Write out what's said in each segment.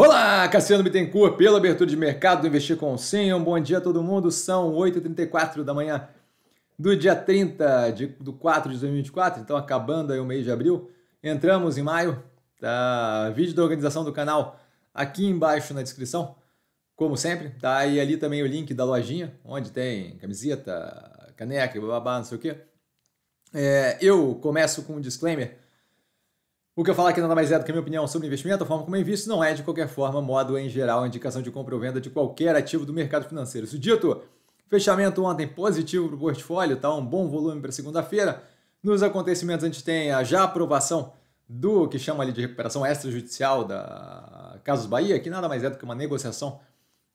Olá, Cassiano Bittencourt, pela abertura de mercado do Investir com Sim. bom dia a todo mundo. São 8h34 da manhã do dia 30 de, do 4 de 2024, então acabando aí o mês de abril. Entramos em maio, tá? Vídeo da organização do canal aqui embaixo na descrição, como sempre, tá? E ali também o link da lojinha, onde tem camiseta, caneca, babá, não sei o quê. É, eu começo com um disclaimer o que eu falar aqui nada mais é do que a minha opinião sobre investimento, a forma como eu invisto, não é de qualquer forma, modo em geral, indicação de compra ou venda de qualquer ativo do mercado financeiro. Isso dito, fechamento ontem positivo para o portfólio, tá um bom volume para segunda-feira. Nos acontecimentos a gente tem a já aprovação do que chama ali de recuperação extrajudicial da Casas Bahia, que nada mais é do que uma negociação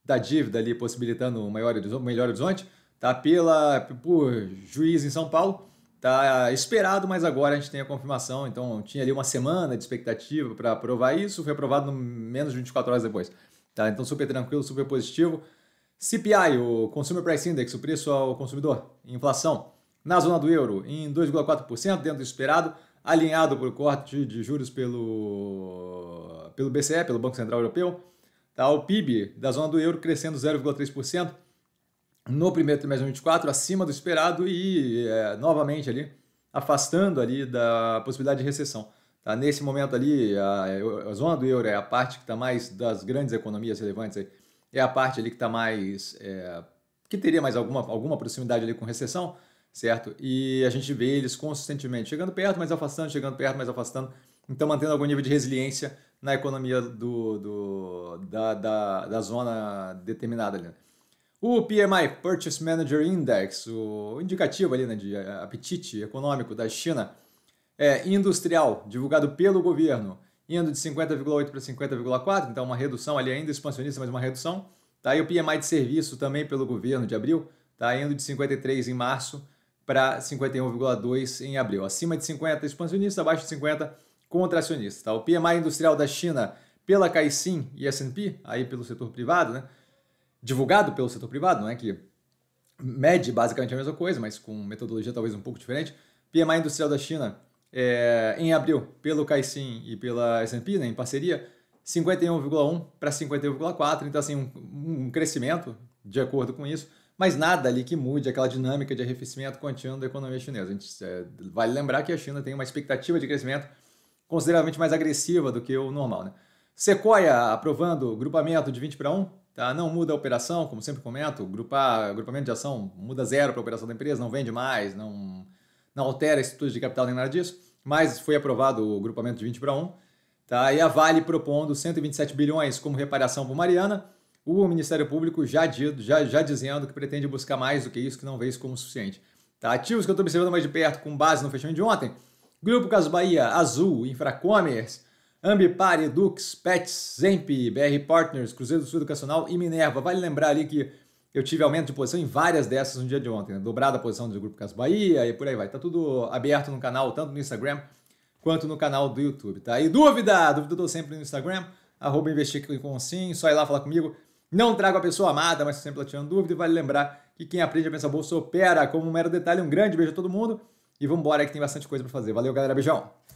da dívida ali possibilitando um maior, melhor horizonte, tá? Pela, por juiz em São Paulo. Tá esperado, mas agora a gente tem a confirmação. Então tinha ali uma semana de expectativa para aprovar isso, foi aprovado menos de 24 horas depois. Tá? Então super tranquilo, super positivo. CPI, o Consumer Price Index, o preço ao consumidor, inflação, na zona do euro em 2,4%, dentro do esperado, alinhado por corte de juros pelo, pelo BCE, pelo Banco Central Europeu. Tá? O PIB da zona do euro crescendo 0,3%, no primeiro trimestre de 2024 acima do esperado e é, novamente ali afastando ali da possibilidade de recessão. Tá? Nesse momento ali, a, a zona do euro é a parte que está mais das grandes economias relevantes, aí, é a parte ali que está mais é, que teria mais alguma, alguma proximidade ali com recessão, certo? E a gente vê eles consistentemente chegando perto, mas afastando, chegando perto, mas afastando, então mantendo algum nível de resiliência na economia do, do da, da, da zona determinada ali. Né? O PMI, Purchase Manager Index, o indicativo ali né, de eh, apetite econômico da China, é industrial, divulgado pelo governo, indo de 50,8 para 50,4, então uma redução ali ainda expansionista, mas uma redução. Tá? E o PMI de serviço também pelo governo de abril, tá indo de 53 em março para 51,2 em abril. Acima de 50 expansionista, abaixo de 50 contracionista. Tá? O PMI industrial da China pela Caixin e S&P, aí pelo setor privado, né? divulgado pelo setor privado, não é que mede basicamente a mesma coisa, mas com metodologia talvez um pouco diferente. PMI industrial da China é, em abril, pelo Caixin e pela S&P, né, em parceria, 51,1 para 51,4, então assim um, um, crescimento de acordo com isso, mas nada ali que mude aquela dinâmica de arrefecimento contínuo da economia chinesa. A gente é, vale lembrar que a China tem uma expectativa de crescimento consideravelmente mais agressiva do que o normal, né? Sequoia aprovando grupamento de 20 para 1. Tá? Não muda a operação, como sempre comento, grupar, grupamento de ação muda zero para a operação da empresa, não vende mais, não, não altera a estrutura de capital nem nada disso, mas foi aprovado o grupamento de 20 para 1. Tá? E a Vale propondo 127 bilhões como reparação para Mariana, o Ministério Público já, já, já dizendo que pretende buscar mais do que isso, que não vê isso como suficiente. Tá? Ativos que eu estou observando mais de perto com base no fechamento de ontem, Grupo Caso Bahia, Azul, Infracommerce, Ambipar, Edux, Pets, Zemp, BR Partners, Cruzeiro do Sul Educacional e Minerva. Vale lembrar ali que eu tive aumento de posição em várias dessas no dia de ontem, né? dobrada a posição do Grupo Caso Bahia e por aí vai. Tá tudo aberto no canal, tanto no Instagram quanto no canal do YouTube, tá? E dúvida, dúvida eu tô sempre no Instagram, arroba investir com sim, só ir lá falar comigo. Não trago a pessoa amada, mas sempre tirando dúvida. E vale lembrar que quem aprende a pensar bolsa opera como um mero detalhe. Um grande beijo a todo mundo e vamos embora que tem bastante coisa para fazer. Valeu, galera. Beijão.